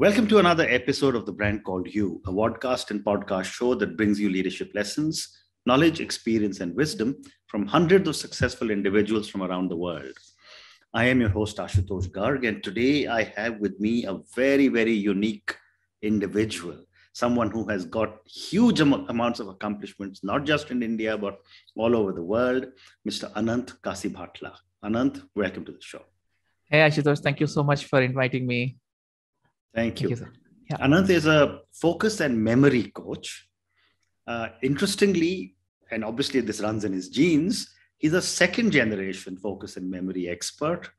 Welcome to another episode of The Brand Called You, a podcast and podcast show that brings you leadership lessons, knowledge, experience, and wisdom from hundreds of successful individuals from around the world. I am your host, Ashutosh Garg, and today I have with me a very, very unique individual, someone who has got huge am- amounts of accomplishments, not just in India, but all over the world, Mr. Anant Kasi Anant, welcome to the show. Hey, Ashutosh, thank you so much for inviting me. Thank you. Thank you yeah. is a focus and memory coach. Uh, interestingly, and obviously this runs in his genes, he's a second generation focus and memory expert.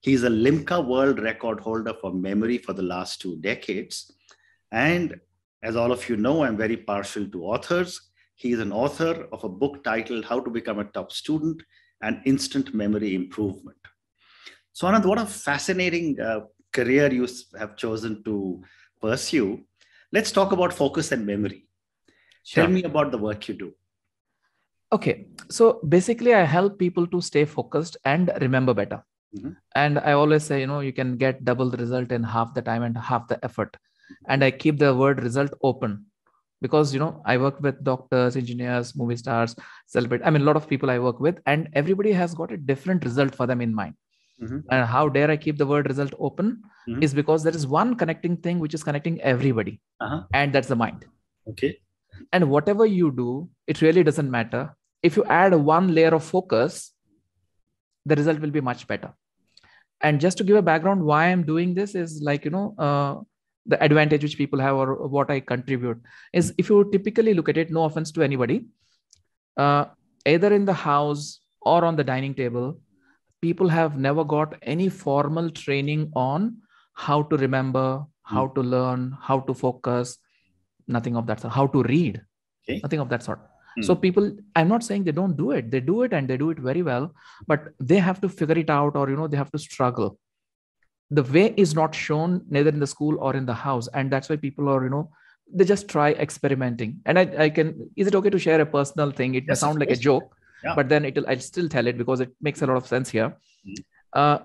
He's a Limca world record holder for memory for the last two decades. And as all of you know, I'm very partial to authors. He is an author of a book titled How to Become a Top Student and Instant Memory Improvement. So, Anand, what a fascinating uh, career you have chosen to pursue, let's talk about focus and memory. Sure. Tell me about the work you do. Okay. So basically, I help people to stay focused and remember better. Mm-hmm. And I always say, you know, you can get double the result in half the time and half the effort. And I keep the word result open because you know i work with doctors engineers movie stars celebrate i mean a lot of people i work with and everybody has got a different result for them in mind mm-hmm. and how dare i keep the word result open mm-hmm. is because there is one connecting thing which is connecting everybody uh-huh. and that's the mind okay and whatever you do it really doesn't matter if you add one layer of focus the result will be much better and just to give a background why i'm doing this is like you know uh, the advantage which people have or what i contribute is if you typically look at it no offense to anybody uh, either in the house or on the dining table people have never got any formal training on how to remember, how hmm. to learn, how to focus, nothing of that sort, how to read, okay. nothing of that sort. Mm. So hmm. people, I'm not saying they don't do it. They do it and they do it very well, but they have to figure it out or, you know, they have to struggle. The way is not shown neither in the school or in the house. And that's why people are, you know, they just try experimenting. And I, I can, is it okay to share a personal thing? It yes, may sound like a joke, yeah. but then it'll i'll still tell it because it makes a lot of sense here mm-hmm. uh,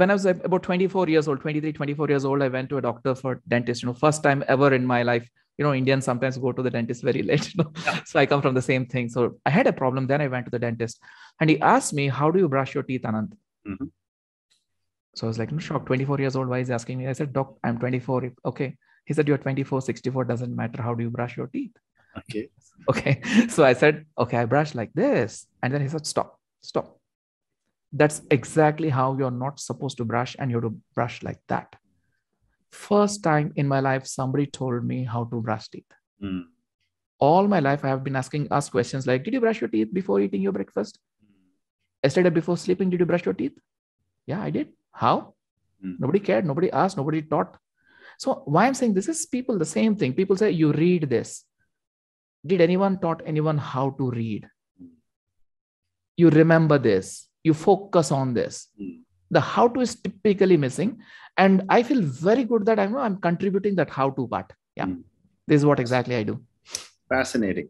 when i was about 24 years old 23 24 years old i went to a doctor for dentist you know first time ever in my life you know indians sometimes go to the dentist very late you know? yeah. so i come from the same thing so i had a problem then i went to the dentist and he asked me how do you brush your teeth anand mm-hmm. so i was like i'm shocked 24 years old why is asking me i said doc i'm 24 okay he said you're 24 64 doesn't matter how do you brush your teeth okay Okay. So I said, okay, I brush like this. And then he said, stop, stop. That's exactly how you're not supposed to brush and you're to brush like that. First time in my life, somebody told me how to brush teeth. Mm. All my life, I have been asking us questions like, did you brush your teeth before eating your breakfast? Hmm. Yesterday before sleeping, did you brush your teeth? Yeah, I did. How? Mm. Nobody cared. Nobody asked. Nobody taught. So why I'm saying this is people the same thing. People say you read this did anyone taught anyone how to read you remember this you focus on this the how to is typically missing and i feel very good that i know i'm contributing that how to part yeah mm. this is what exactly i do fascinating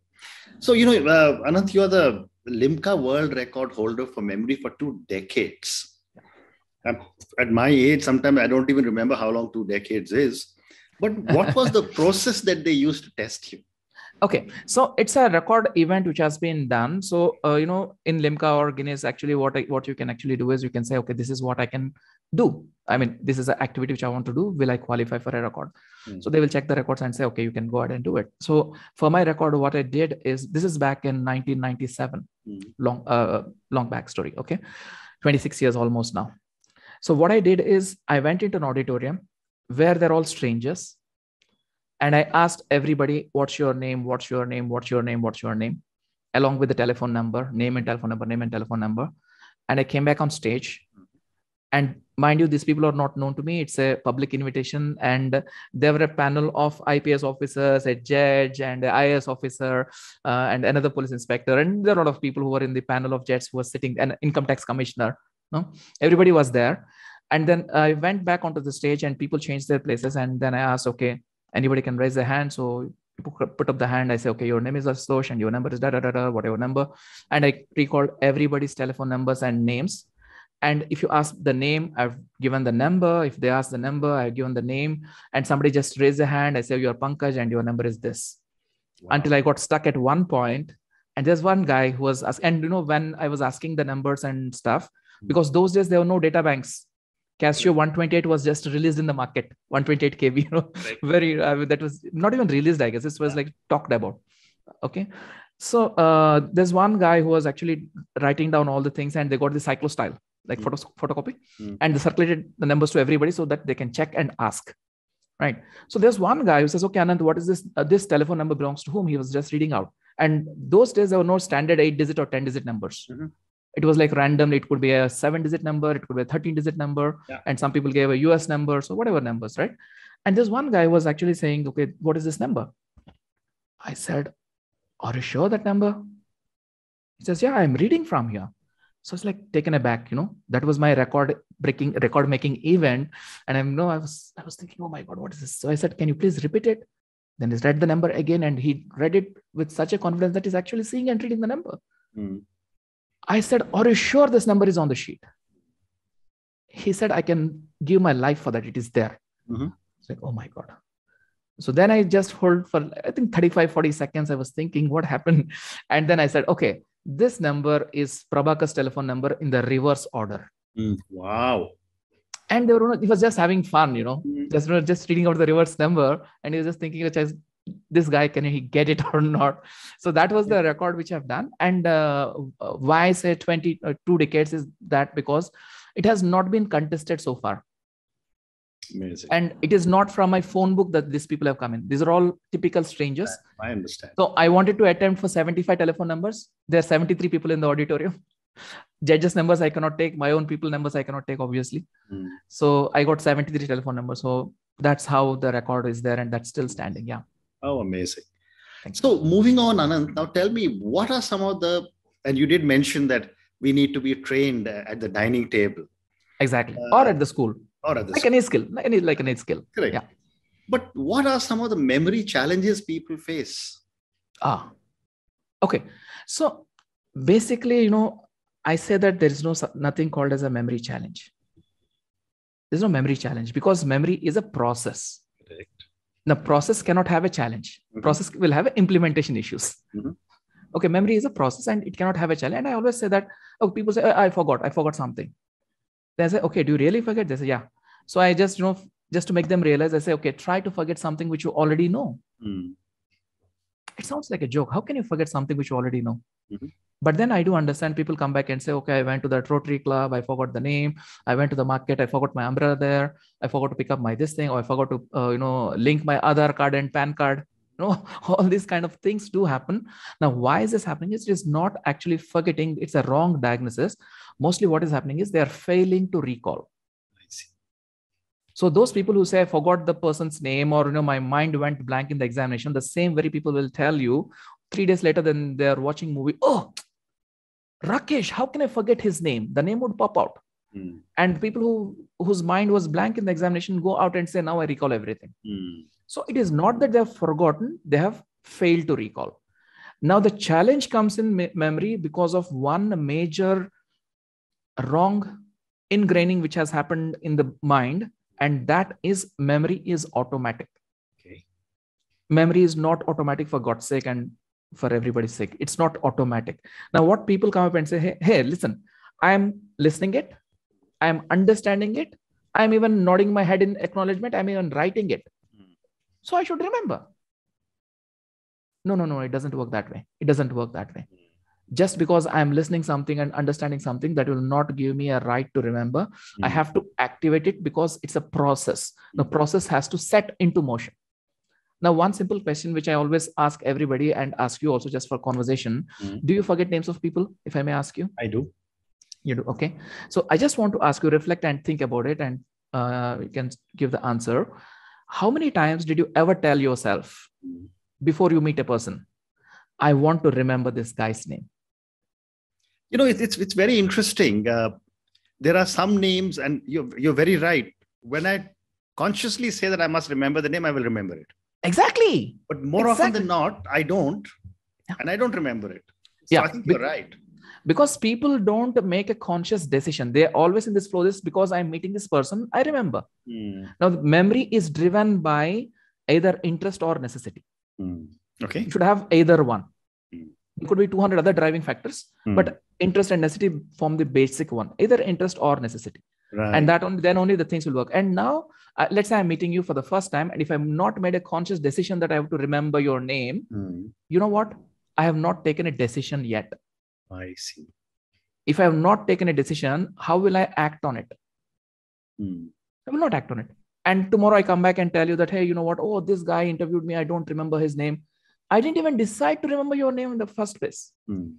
so you know uh, anant you are the limca world record holder for memory for two decades at my age sometimes i don't even remember how long two decades is but what was the process that they used to test you okay so it's a record event which has been done so uh, you know in limca or guinness actually what I, what you can actually do is you can say okay this is what i can do i mean this is an activity which i want to do will i qualify for a record mm so they will check the records and say okay you can go ahead and do it so for my record what i did is this is back in 1997 mm long uh, long back story okay 26 years almost now so what i did is i went into an auditorium where they're all strangers and I asked everybody, what's your name? What's your name? What's your name? What's your name? Along with the telephone number, name and telephone number, name and telephone number. And I came back on stage. And mind you, these people are not known to me. It's a public invitation. And there were a panel of IPS officers, a judge, and an IS officer, uh, and another police inspector. And there are a lot of people who were in the panel of judges who were sitting, an income tax commissioner. No, everybody was there and then i went back onto the stage and people changed their places and then i asked okay anybody can raise their hand. So put up the hand. I say, okay, your name is Aslosh and your number is da da da da, whatever number. And I recall everybody's telephone numbers and names. And if you ask the name, I've given the number. If they ask the number, I've given the name. And somebody just raised a hand. I say, you're Pankaj and your number is this. Wow. Until I got stuck at one point, And there's one guy who was, and you know, when I was asking the numbers and stuff, hmm. because those days there were no data banks Casio 128 was just released in the market, 128 KB. You know, right. very I mean, that was not even released. I guess this was yeah. like talked about. Okay, so uh, there's one guy who was actually writing down all the things, and they got the cyclo style, like mm. photos, photocopy, mm. and they circulated the numbers to everybody so that they can check and ask. Right. So there's one guy who says, "Okay, Anand, what is this? Uh, this telephone number belongs to whom?" He was just reading out. And those days there were no standard eight-digit or ten-digit numbers. Mm-hmm it was like randomly it could be a seven digit number it could be a 13 digit number yeah. and some people gave a us number so whatever numbers right and this one guy was actually saying okay what is this number i said are you sure that number he says yeah i'm reading from here so it's like taken aback you know that was my record breaking record making event and i am know i was i was thinking oh my god what is this so i said can you please repeat it then he read the number again and he read it with such a confidence that he's actually seeing and reading the number mm. I said, Are you sure this number is on the sheet? He said, I can give my life for that. It is there. Mm-hmm. I said, Oh my God. So then I just hold for, I think 35, 40 seconds. I was thinking, What happened? And then I said, Okay, this number is Prabhakar's telephone number in the reverse order. Mm. Wow. And they were, he was just having fun, you know, mm. just, just reading out the reverse number. And he was just thinking, this guy can he get it or not so that was the record which i've done and uh, why i say 20 uh, two decades is that because it has not been contested so far Amazing. And it is not from my phone book that these people have come in. These are all typical strangers. I understand. So I wanted to attempt for 75 telephone numbers. There are 73 people in the auditorium. Judges' numbers I cannot take. My own people numbers I cannot take, obviously. Mm. So I got 73 telephone numbers. So that's how the record is there, and that's still standing. Yeah. Oh, amazing. Thanks. So moving on, Anand, now tell me what are some of the, and you did mention that we need to be trained at the dining table. Exactly. Uh, or at the school. Or at the like school. any skill, any, like any skill. Correct. Yeah. But what are some of the memory challenges people face? Ah, okay. So basically, you know, I say that there is no nothing called as a memory challenge. There's no memory challenge because memory is a process. Correct the process cannot have a challenge mm-hmm. process will have implementation issues mm-hmm. okay memory is a process and it cannot have a challenge and i always say that oh people say oh, i forgot i forgot something they say okay do you really forget they say yeah so i just you know just to make them realize i say okay try to forget something which you already know mm it sounds like a joke how can you forget something which you already know mm-hmm. but then i do understand people come back and say okay i went to that rotary club i forgot the name i went to the market i forgot my umbrella there i forgot to pick up my this thing or i forgot to uh, you know link my other card and pan card you know all these kind of things do happen now why is this happening it's just not actually forgetting it's a wrong diagnosis mostly what is happening is they are failing to recall so those people who say I forgot the person's name or you know my mind went blank in the examination, the same very people will tell you three days later then they are watching movie. Oh, Rakesh, how can I forget his name? The name would pop out. Mm. And people who whose mind was blank in the examination go out and say, now I recall everything. Mm. So it is not that they have forgotten, they have failed to recall. Now the challenge comes in me- memory because of one major wrong ingraining which has happened in the mind and that is memory is automatic okay memory is not automatic for god's sake and for everybody's sake it's not automatic now what people come up and say hey, hey listen i am listening it i am understanding it i am even nodding my head in acknowledgement i'm even writing it hmm. so i should remember no no no it doesn't work that way it doesn't work that way just because i'm listening something and understanding something that will not give me a right to remember mm-hmm. i hmm. have to activate it because it's a process the hmm. process has to set into motion now one simple question which i always ask everybody and ask you also just for conversation mm-hmm. do you forget names of people if i may ask you i do you do okay so i just want to ask you reflect and think about it and uh, you can give the answer how many times did you ever tell yourself hmm. before you meet a person i want to remember this guy's name you know, it, it's it's very interesting. Uh, there are some names, and you're you're very right. When I consciously say that I must remember the name, I will remember it. Exactly. But more exactly. often than not, I don't, and I don't remember it. So yeah, I think you're right because people don't make a conscious decision they're always in this flow this because i'm meeting this person i remember mm. now memory is driven by either interest or necessity mm. okay you should have either one it could be 200 other driving factors mm. but interest and necessity form the basic one either interest or necessity right. and that only then only the things will work and now uh, let's say i'm meeting you for the first time and if i am not made a conscious decision that i have to remember your name mm. you know what i have not taken a decision yet i see if i have not taken a decision how will i act on it mm. i will not act on it and tomorrow i come back and tell you that hey you know what oh this guy interviewed me i don't remember his name I didn't even decide to remember your name in the first place. Mm.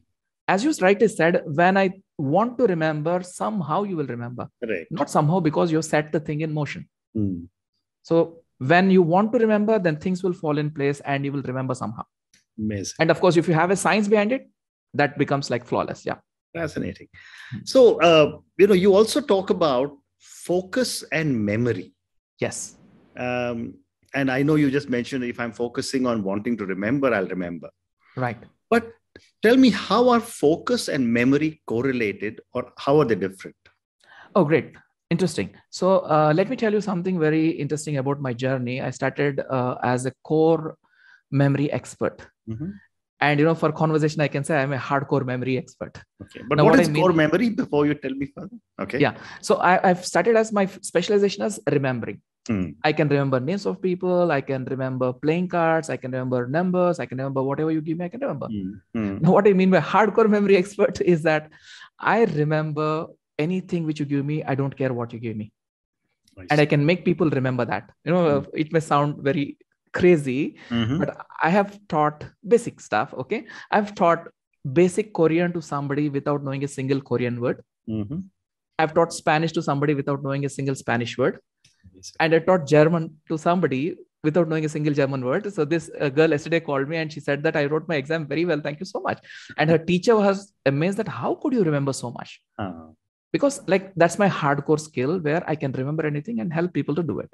As you rightly said, when I want to remember, somehow you will remember. Right. Not somehow because you set the thing in motion. Mm. So when you want to remember, then things will fall in place and you will remember somehow. Amazing. And of course, if you have a science behind it, that becomes like flawless. Yeah. Fascinating. Hmm. So, uh, you know, you also talk about focus and memory. Yes. Um, and I know you just mentioned if I'm focusing on wanting to remember, I'll remember. Right. But tell me, how are focus and memory correlated, or how are they different? Oh, great. Interesting. So, uh, let me tell you something very interesting about my journey. I started uh, as a core memory expert. Mm-hmm. And you know, for conversation, I can say I'm a hardcore memory expert. Okay, but now, what, what is I mean, core memory? Before you tell me further, okay? Yeah. So I, I've started as my specialization as remembering. Mm. I can remember names of people. I can remember playing cards. I can remember numbers. I can remember whatever you give me. I can remember. Mm. Mm. Now, what I mean by hardcore memory expert is that I remember anything which you give me. I don't care what you give me, and I can make people remember that. You know, hmm. it may sound very crazy, mm-hmm. but I have taught basic stuff. Okay, I've taught basic Korean to somebody without knowing a single Korean word. Mm-hmm. I've taught Spanish to somebody without knowing a single Spanish word and I taught German to somebody without knowing a single German word. So this uh, girl yesterday called me and she said that I wrote my exam very well. Thank you so much. And her teacher was amazed that how could you remember so much? Uh-huh. Because like that's my hardcore skill where I can remember anything and help people to do it.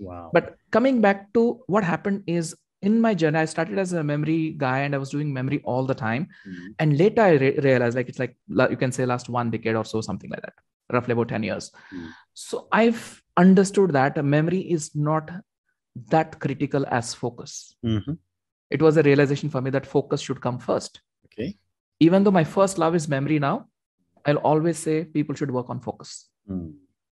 Wow. But coming back to what happened is in my journey, I started as a memory guy and I was doing memory all the time. Mm-hmm. And later I re- realized like it's like you can say last one decade or so, something like that roughly about 10 years. Mm. So I've understood that memory is not that critical as focus. Mm-hmm. It was a realization for me that focus should come first. Okay. Even though my first love is memory now, I'll always say people should work on focus. Mm.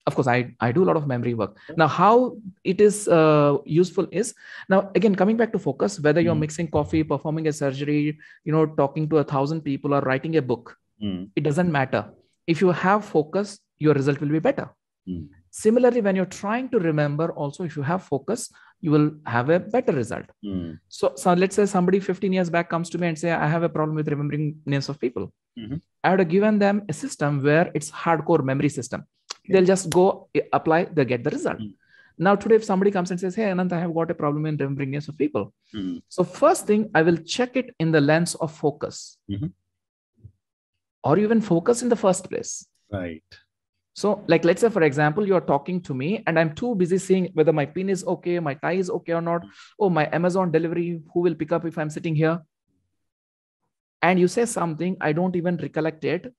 Of course, I, I do a lot of memory work. Now, how it is uh, useful is now again coming back to focus. Whether you're mm. mixing coffee, performing a surgery, you know, talking to a thousand people, or writing a book, mm. it doesn't matter if you have focus your result will be better mm. similarly when you're trying to remember also if you have focus you will have a better result mm. so, so let's say somebody 15 years back comes to me and say i have a problem with remembering names of people mm-hmm. i would have given them a system where it's hardcore memory system okay. they'll just go eh, apply they get the result mm. Now, today, if somebody comes and says, Hey, Anand, I have got a problem in remembering names of people. Mm. So, first thing, I will check it in the lens of focus. Mm-hmm or even focus in the first place. Right. So, like, let's say, for example, you're talking to me and I'm too busy seeing whether my pin is okay, my tie is okay or not. Oh, my Amazon delivery, who will pick up if I'm sitting here? And you say something, I don't even recollect it.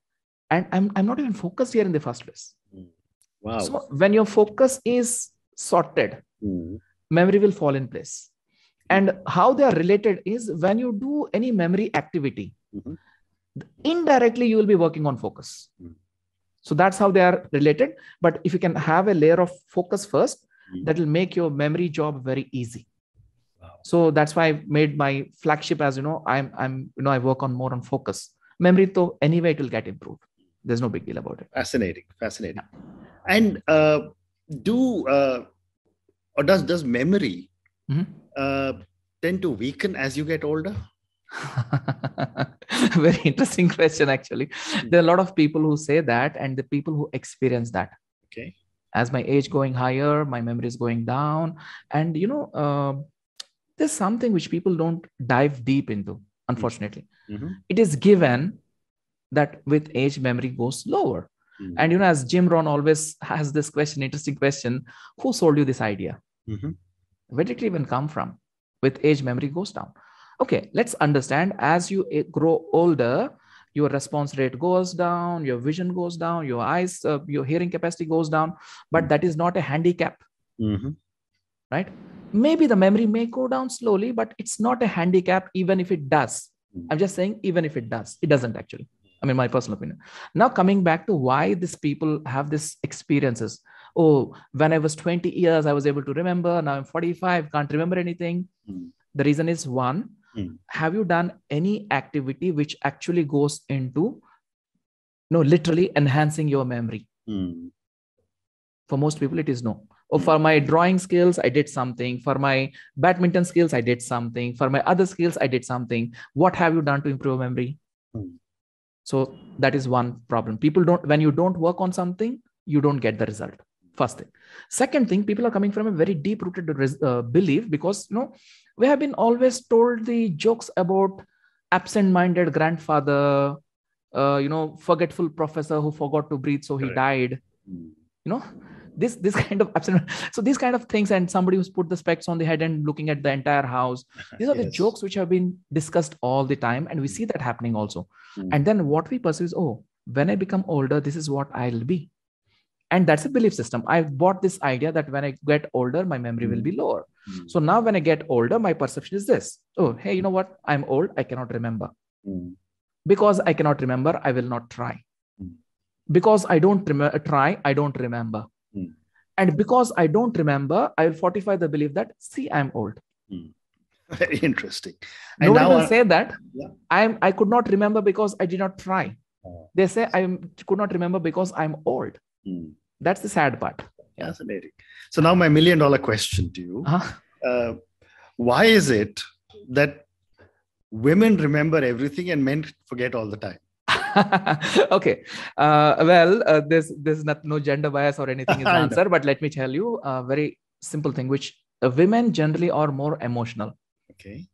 And I'm, I'm not even focused here in the first place. Hmm. Wow. So, when your focus is sorted, mm memory will fall in place. And how they are related is when you do any memory activity, mm-hmm indirectly you will be working on focus mm. so that's how they are related but if you can have a layer of focus first mm. that will make your memory job very easy wow. so that's why i made my flagship as you know i'm i'm you know i work on more on focus memory though anyway it will get improved there's no big deal about it fascinating fascinating yeah. and uh, do uh, or does does memory mm-hmm. uh, tend to weaken as you get older very interesting question actually hmm. there are a lot of people who say that and the people who experience that okay as my age going higher my memory is going down and you know uh, there's something which people don't dive deep into unfortunately mm-hmm. mm-hmm. it is given that with age memory goes lower mm-hmm. and you know as jim ron always has this question interesting question who sold you this idea mm-hmm. where did it even come from with age memory goes down Okay, let's understand as you eh, grow older, your response rate goes down, your vision goes down, your eyes, uh, your hearing capacity goes down, but that is not a handicap. Mm-hmm. Right? Maybe the memory may go down slowly, but it's not a handicap, even if it does. Mm-hmm. I'm just saying, even if it does, it doesn't actually. I mean, my personal opinion. Now, coming back to why these people have these experiences. Oh, when I was 20 years, I was able to remember. Now I'm 45, can't remember anything. Mm-hmm. The reason is one, mm. have you done any activity which actually goes into no literally enhancing your memory mm. for most people it is no oh, hmm. for my drawing skills i did something for my badminton skills i did something for my other skills i did something what have you done to improve memory mm. so that is one problem people don't when you don't work on something you don't get the result first thing second thing people are coming from a very deep rooted uh, belief because you know we have been always told the jokes about absent-minded grandfather uh, you know forgetful professor who forgot to breathe so he right. died you know this this kind of absent so these kind of things and somebody who's put the specs on the head and looking at the entire house these are yes. the jokes which have been discussed all the time and we hmm. see that happening also mm. and then what we perceive is oh when i become older this is what i'll be and that's a belief system i bought this idea that when i get older my memory will be hmm. lower mm. so now when i get older my perception is this oh hey you know what i'm old i cannot remember mm. because i cannot remember i will not try mm. because i don't rem- uh, try i don't remember hmm. and because i don't remember i will fortify the belief that see i'm old hmm. very interesting no one will I... say that yeah. i'm i could not remember because i did not try oh. they say i could not remember because i'm old Mm that's the sad part fascinating so now my million dollar question to you uh-huh. uh, why is it that women remember everything and men forget all the time okay uh, well uh, there's there's not, no gender bias or anything is the answer but let me tell you a very simple thing which uh, women generally are more emotional okay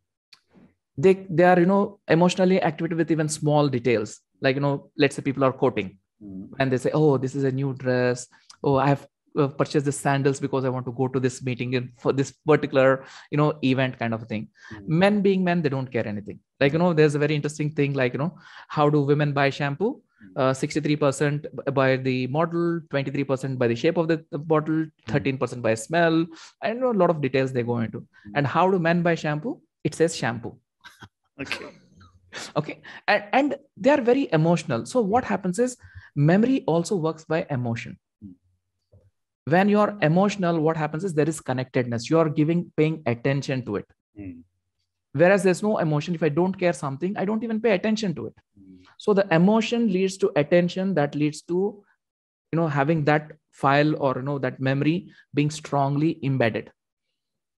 they they are you know emotionally activated with even small details like you know let's say people are quoting mm. and they say oh this is a new dress oh i have uh, purchased the sandals because i want to go to this meeting and for this particular you know event kind of thing mm. men being men they don't care anything like you know there's a very interesting thing like you know how do women buy shampoo mm-hmm. uh, 63% by the model 23% by the shape of the, bottle 13% by smell i know a lot of details they go into and how do men buy shampoo it says shampoo okay okay and, and they are very emotional so what happens is memory also works by emotion when you're emotional what happens is there is connectedness you're giving paying attention to it mm. whereas there's no emotion if i don't care something i don't even pay attention to it mm. so the emotion leads to attention that leads to you know having that file or you know that memory being strongly embedded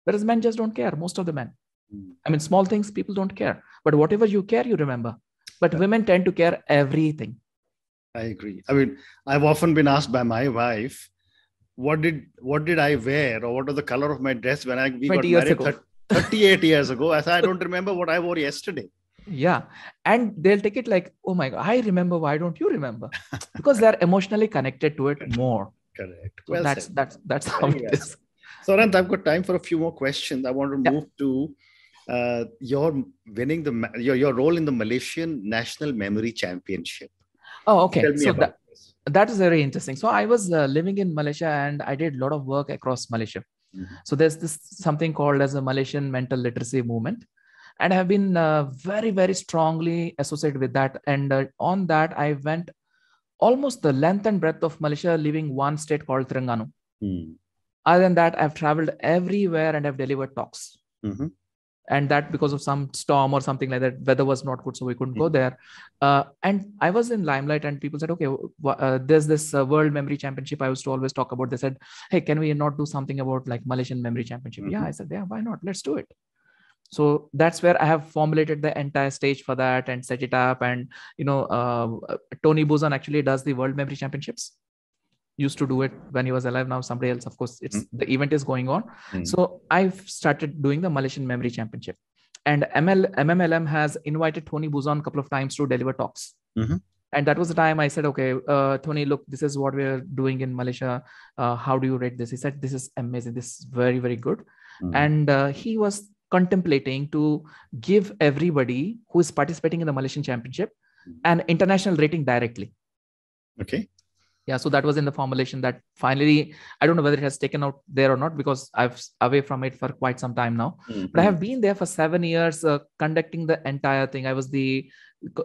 whereas men just don't care most of the men mm. i mean small things people don't care but whatever you care you remember but women tend to care everything I agree. I mean, I've often been asked by my wife, "What did what did I wear, or what was the color of my dress when I we got married thirty-eight years ago?" I said, "I don't remember what I wore yesterday." Yeah, and they'll take it like, "Oh my god, I remember. Why don't you remember?" Because they're emotionally connected to it more. Correct. So well that's, that's that's that's how yes. it is. So, Anand, I've got time for a few more questions. I want to yeah. move to uh, your winning the your your role in the Malaysian National Memory Championship. Oh, okay. Tell me so about that, this. that is very interesting. So I was uh, living in Malaysia and I did a lot of work across Malaysia. Mm-hmm. So there's this something called as a Malaysian mental literacy movement. And I have been uh, very, very strongly associated with that. And uh, on that, I went almost the length and breadth of Malaysia, leaving one state called Terengganu. mm Other than that, I've traveled everywhere and I've delivered talks. Mm-hmm and that because of some storm or something like that weather was not good so we couldn't mm-hmm. go hmm. there uh, and i was in limelight and people said okay w- uh, there's this uh, world memory championship i used to always talk about they said hey can we not do something about like malaysian memory championship mm-hmm. yeah i said yeah why not let's do it so that's where i have formulated the entire stage for that and set it up and you know uh, tony buzan actually does the world memory championships used to do it when he was alive now somebody else of course it's mm the event is going on mm so i've started doing the malaysian memory championship and ML, mmlm has invited tony buzon a couple of times to deliver talks mm-hmm. and that was the time i said okay uh, tony look this is what we're doing in malaysia uh, how do you rate this he said this is amazing this is very very good hmm. and uh, he was contemplating to give everybody who is participating in the malaysian championship hmm. an international rating directly okay yeah so that was in the formulation that finally i don't know whether it has taken out there or not because i've away from it for quite some time now mm-hmm. but i mm-hmm. have been there for 7 years uh, conducting the entire thing i was the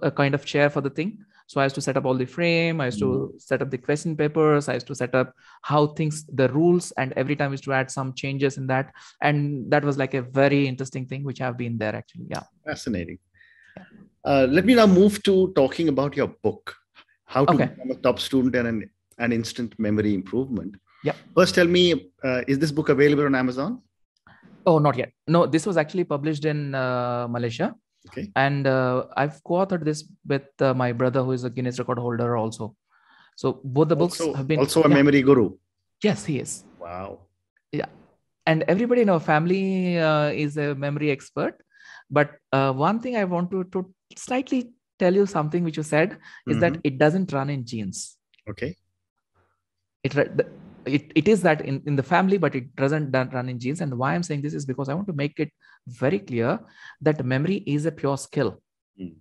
uh, kind of chair for the thing so i used to set up all the frame i used mm-hmm. to set up the question papers i used to set up how things the rules and every time used to add some changes in that and that was like a very interesting thing which i've been there actually yeah fascinating uh, let me now move to talking about your book how to okay. become a top student and an, an instant memory improvement. Yeah. First, tell me, uh, is this book available on Amazon? Oh, not yet. No, this was actually published in uh, Malaysia. Okay. And uh, I've co-authored this with uh, my brother, who is a Guinness record holder, also. So both the books also, have been also a yeah. memory guru. Yes, he is. Wow. Yeah, and everybody in our family uh, is a memory expert. But uh, one thing I want to, to slightly tell you something which you said is mm-hmm. that it doesn't run in genes. Okay. It, it, it is that in, in the family, but it doesn't run in genes. And why I'm saying this is because I want to make it very clear that memory is a pure skill. Mm.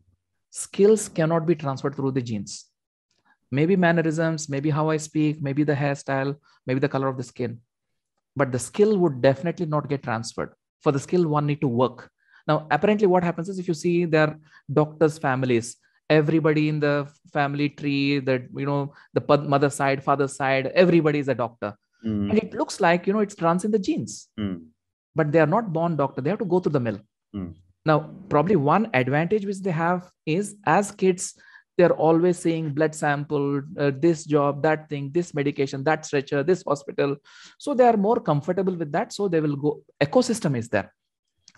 Skills cannot be transferred through the genes. Maybe mannerisms, maybe how I speak, maybe the hairstyle, maybe the color of the skin. But the skill would definitely not get transferred. For the skill, one need to work now, apparently, what happens is if you see their doctors' families, everybody in the family tree, that you know, the mother side, father side, everybody is a doctor, mm. and it looks like you know it's runs in the genes, mm. but they are not born doctor. They have to go through the mill. Mm. Now, probably one advantage which they have is as kids, they're always seeing blood sample, uh, this job, that thing, this medication, that stretcher, this hospital. So they are more comfortable with that. So they will go, ecosystem is there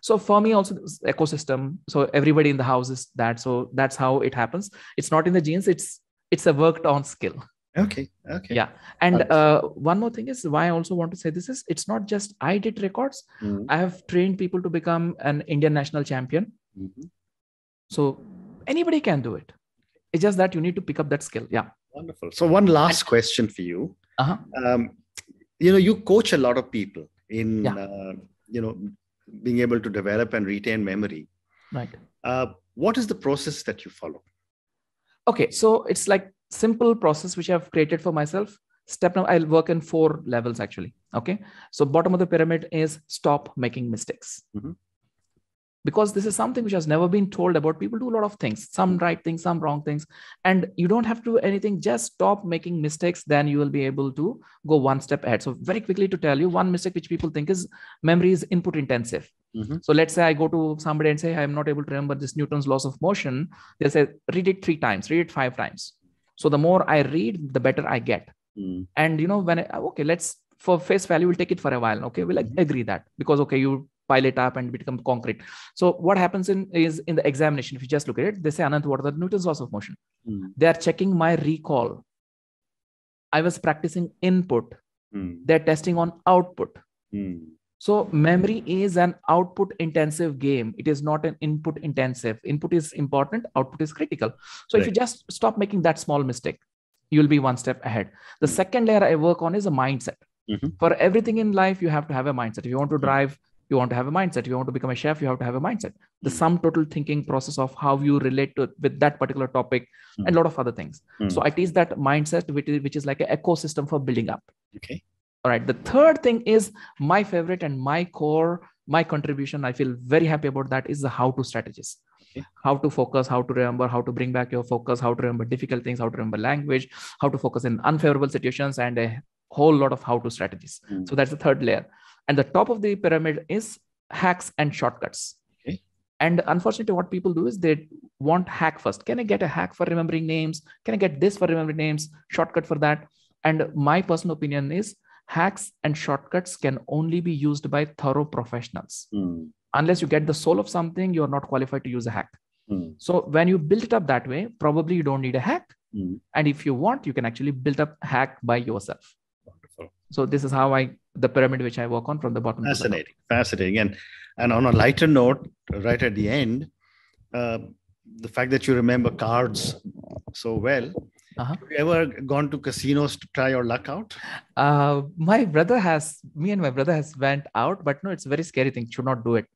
so for me also ecosystem so everybody in the house is that so that's how it happens it's not in the genes it's it's a worked on skill okay okay yeah and uh, one more thing is why i also want to say this is it's not just i did records mm-hmm. i have trained people to become an indian national champion mm-hmm. so anybody can do it it's just that you need to pick up that skill yeah wonderful so one last question for you uh-huh. um, you know you coach a lot of people in yeah. uh, you know being able to develop and retain memory. Right. Uh, what is the process that you follow? Okay, so it's like simple process which I've created for myself. Step now, I'll work in four levels actually. Okay, so bottom of the pyramid is stop making mistakes. Mm-hmm because this is something which has never been told about people do a lot of things some right things some wrong things and you don't have to do anything just stop making mistakes then you will be able to go one step ahead so very quickly to tell you one mistake which people think is memory is input intensive mm-hmm. so let's say i go to somebody and say i'm not able to remember this newton's laws of motion they say read it three times read it five times so the more i read the better i get mm. and you know when I, okay let's for face value we'll take it for a while okay we'll mm-hmm. agree that because okay you pile it up and become concrete. So what happens in is in the examination, if you just look at it, they say, Anant, what are the Newton's laws of motion? Mm. They are checking my recall. I was practicing input. Mm. They're testing on output. Mm. So memory is an output intensive game. It is not an input intensive. Input is important, output is critical. So right. if you just stop making that small mistake, you'll be one step ahead. The hmm. second layer I work on is a mindset. Mm-hmm. For everything in life, you have to have a mindset. If you want to hmm. drive you want to have a mindset you want to become a chef you have to have a mindset the mm. sum total thinking process of how you relate to with that particular topic mm. and a lot of other things mm. so i teach that mindset which is, which is like an ecosystem for building up okay all right the third thing is my favorite and my core my contribution i feel very happy about that is the how to strategies okay. how to focus how to remember how to bring back your focus how to remember difficult things how to remember language how to focus in unfavorable situations and a whole lot of how to strategies hmm. so that's the third layer and the top of the pyramid is hacks and shortcuts and unfortunately what people do is they want hack first can i get a hack for remembering names can i get this for remembering names shortcut for that and my personal opinion is hacks and shortcuts can only be used by thorough professionals mm. unless you get the soul of something you are not qualified to use a hack mm. so when you build it up that way probably you don't need a hack mm. and if you want you can actually build up hack by yourself so this is how i the pyramid which i work on from the bottom fascinating the fascinating and and on a lighter note right at the end uh, the fact that you remember cards so well uh-huh. Have you ever gone to casinos to try your luck out? Uh, my brother has. Me and my brother has went out, but no, it's a very scary thing. Should not do it.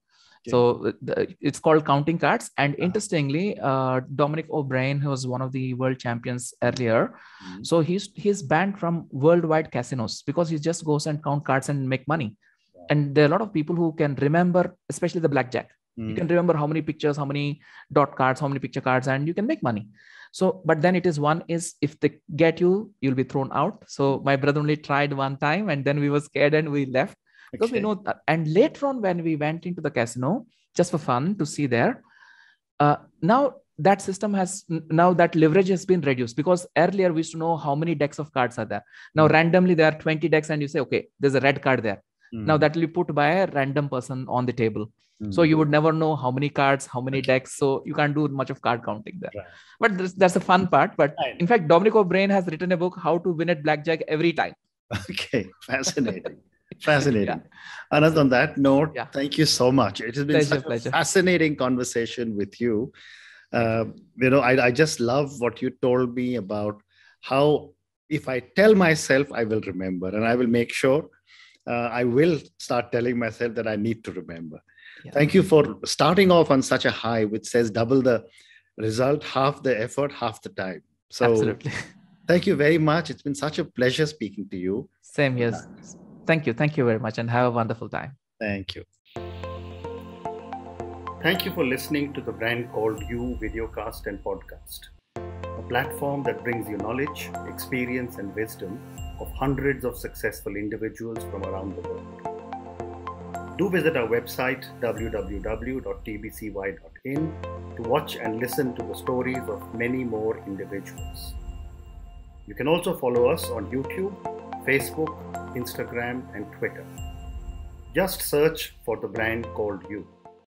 So uh, it's called counting cards. And uh-huh. interestingly, uh, Dominic O'Brien, who was one of the world champions earlier, mm-hmm. so he's he's banned from worldwide casinos because he just goes and count cards and make money. Yeah. And there are a lot of people who can remember, especially the blackjack. Mm-hmm. You can remember how many pictures, how many dot cards, how many picture cards, and you can make money. So, but then it is one is if they get you, you'll be thrown out. So my brother only tried one time, and then we were scared and we left because we know that. Uh, and later on when we went into the casino just for fun to see there uh, now that system has now that leverage has been reduced because earlier we used to know how many decks of cards are there now mm randomly there are 20 decks and you say okay there's a red card there mm now that will be put by a random person on the table mm-hmm. so you would never know how many cards how many okay. decks so you can't do much of card counting there right. but that's, that's a fun hmm. part but in fact dominic o'brien has written a book how to win at blackjack every time okay fascinating Fascinating. yeah. Anand, on that note, yeah. thank you so much. It has been pleasure, such a pleasure. fascinating conversation with you. Uh, you know, I, I just love what you told me about how if I tell myself, I will remember and I will make sure uh, I will start telling myself that I need to remember. Yeah. Thank you for starting off on such a high, which says double the result, half the effort, half the time. So, Absolutely. thank you very much. It's been such a pleasure speaking to you. Same, here. Uh, Thank you. Thank you very much and have a wonderful time. Thank you. Thank you for listening to the brand called You Videocast and Podcast, a platform that brings you knowledge, experience, and wisdom of hundreds of successful individuals from around the world. Do visit our website www.tbcy.in to watch and listen to the stories of many more individuals. You can also follow us on YouTube, Facebook, Instagram, and Twitter. Just search for the brand called You.